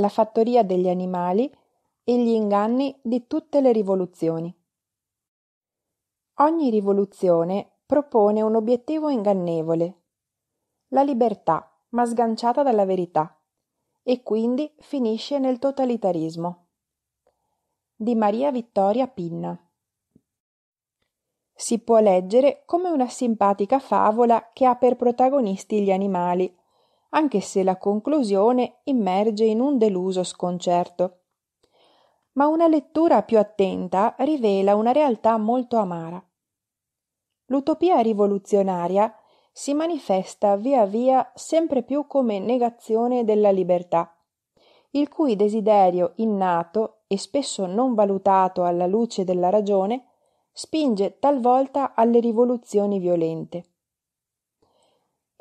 la fattoria degli animali e gli inganni di tutte le rivoluzioni. Ogni rivoluzione propone un obiettivo ingannevole, la libertà, ma sganciata dalla verità, e quindi finisce nel totalitarismo. Di Maria Vittoria Pinna. Si può leggere come una simpatica favola che ha per protagonisti gli animali, anche se la conclusione immerge in un deluso sconcerto. Ma una lettura più attenta rivela una realtà molto amara. L'utopia rivoluzionaria si manifesta via via sempre più come negazione della libertà, il cui desiderio innato e spesso non valutato alla luce della ragione spinge talvolta alle rivoluzioni violente.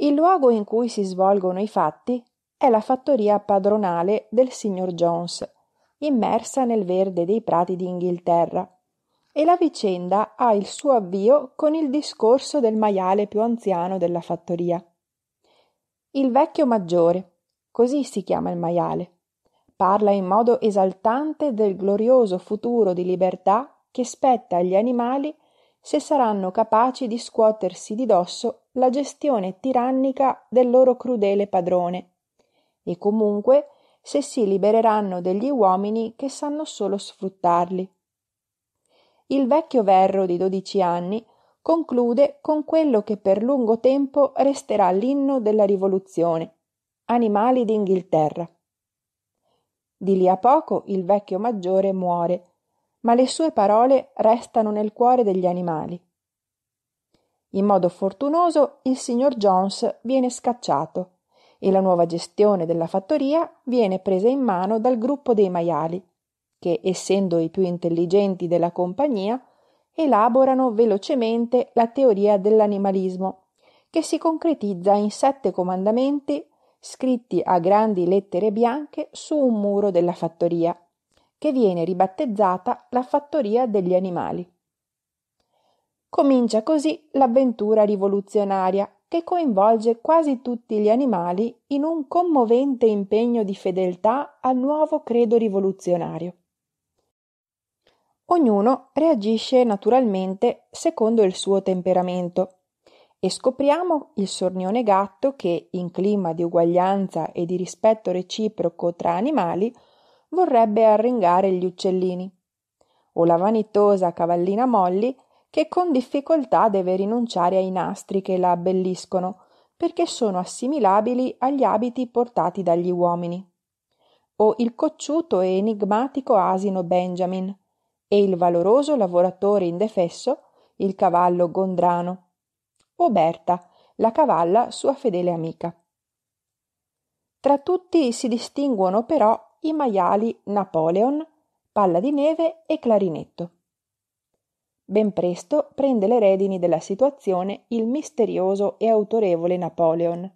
Il luogo in cui si svolgono i fatti è la fattoria padronale del signor Jones, immersa nel verde dei prati d'Inghilterra. E la vicenda ha il suo avvio con il discorso del maiale più anziano della fattoria. Il vecchio maggiore, così si chiama il maiale, parla in modo esaltante del glorioso futuro di libertà che spetta agli animali se saranno capaci di scuotersi di dosso la gestione tirannica del loro crudele padrone. E comunque, se si libereranno degli uomini che sanno solo sfruttarli. Il vecchio verro di dodici anni conclude con quello che per lungo tempo resterà l'inno della rivoluzione, Animali d'Inghilterra. Di lì a poco il vecchio maggiore muore, ma le sue parole restano nel cuore degli animali. In modo fortunoso il signor Jones viene scacciato e la nuova gestione della fattoria viene presa in mano dal gruppo dei maiali, che, essendo i più intelligenti della compagnia, elaborano velocemente la teoria dell'animalismo, che si concretizza in sette comandamenti scritti a grandi lettere bianche su un muro della fattoria, che viene ribattezzata la fattoria degli animali. Comincia così l'avventura rivoluzionaria che coinvolge quasi tutti gli animali in un commovente impegno di fedeltà al nuovo credo rivoluzionario. Ognuno reagisce naturalmente secondo il suo temperamento e scopriamo il sornione gatto che, in clima di uguaglianza e di rispetto reciproco tra animali, vorrebbe arringare gli uccellini, o la vanitosa cavallina Molly che con difficoltà deve rinunciare ai nastri che la abbelliscono, perché sono assimilabili agli abiti portati dagli uomini. O il cocciuto e enigmatico asino Benjamin, e il valoroso lavoratore indefesso, il cavallo Gondrano, o Berta, la cavalla sua fedele amica. Tra tutti si distinguono però i maiali Napoleon, Palla di Neve e Clarinetto. Ben presto prende le redini della situazione il misterioso e autorevole Napoleon.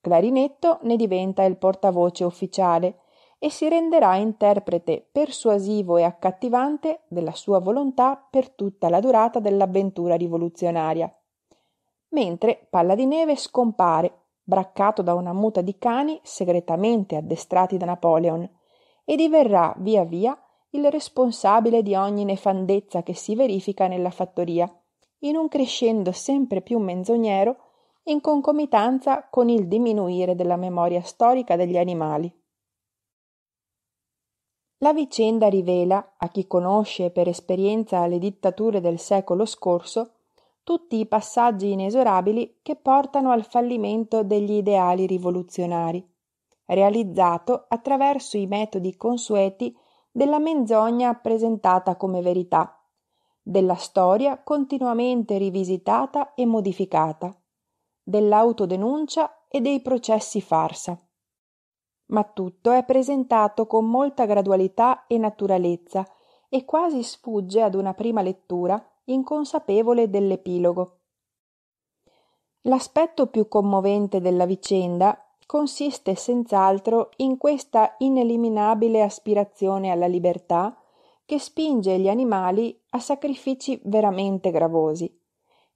Clarinetto ne diventa il portavoce ufficiale e si renderà interprete persuasivo e accattivante della sua volontà per tutta la durata dell'avventura rivoluzionaria. Mentre Palla di Neve scompare, braccato da una muta di cani segretamente addestrati da Napoleon, e diverrà via via il responsabile di ogni nefandezza che si verifica nella fattoria, in un crescendo sempre più menzognero in concomitanza con il diminuire della memoria storica degli animali. La vicenda rivela, a chi conosce per esperienza le dittature del secolo scorso, tutti i passaggi inesorabili che portano al fallimento degli ideali rivoluzionari, realizzato attraverso i metodi consueti della menzogna presentata come verità, della storia continuamente rivisitata e modificata, dell'autodenuncia e dei processi farsa. Ma tutto è presentato con molta gradualità e naturalezza e quasi sfugge ad una prima lettura inconsapevole dell'epilogo. L'aspetto più commovente della vicenda consiste senz'altro in questa ineliminabile aspirazione alla libertà che spinge gli animali a sacrifici veramente gravosi.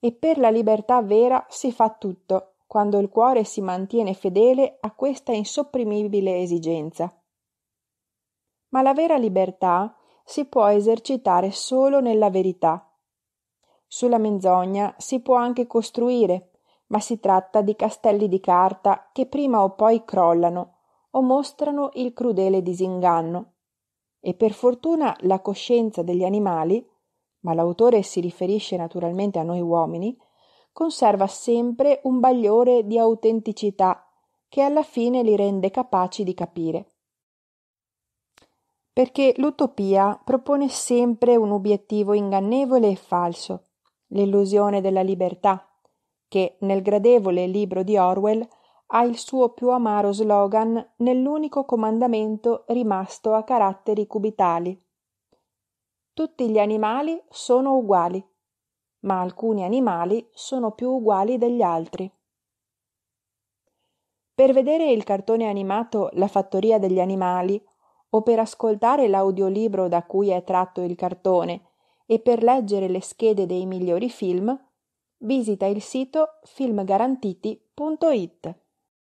E per la libertà vera si fa tutto, quando il cuore si mantiene fedele a questa insopprimibile esigenza. Ma la vera libertà si può esercitare solo nella verità. Sulla menzogna si può anche costruire, ma si tratta di castelli di carta che prima o poi crollano o mostrano il crudele disinganno. E per fortuna la coscienza degli animali, ma l'autore si riferisce naturalmente a noi uomini, conserva sempre un bagliore di autenticità che alla fine li rende capaci di capire. Perché l'utopia propone sempre un obiettivo ingannevole e falso, l'illusione della libertà, che nel gradevole libro di Orwell ha il suo più amaro slogan nell'unico comandamento rimasto a caratteri cubitali. Tutti gli animali sono uguali, ma alcuni animali sono più uguali degli altri. Per vedere il cartone animato La fattoria degli animali o per ascoltare l'audiolibro da cui è tratto il cartone e per leggere le schede dei migliori film, Visita il sito filmgarantiti.it